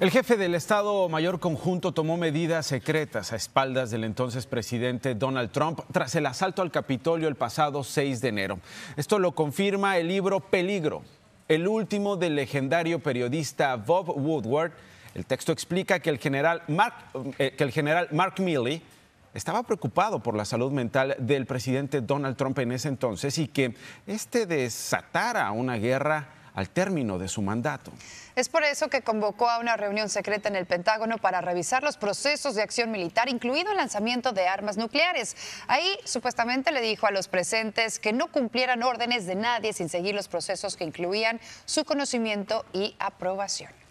El jefe del Estado Mayor Conjunto tomó medidas secretas a espaldas del entonces presidente Donald Trump tras el asalto al Capitolio el pasado 6 de enero. Esto lo confirma el libro Peligro, el último del legendario periodista Bob Woodward. El texto explica que el general Mark, eh, que el general Mark Milley estaba preocupado por la salud mental del presidente Donald Trump en ese entonces y que este desatara una guerra al término de su mandato. Es por eso que convocó a una reunión secreta en el Pentágono para revisar los procesos de acción militar, incluido el lanzamiento de armas nucleares. Ahí supuestamente le dijo a los presentes que no cumplieran órdenes de nadie sin seguir los procesos que incluían su conocimiento y aprobación.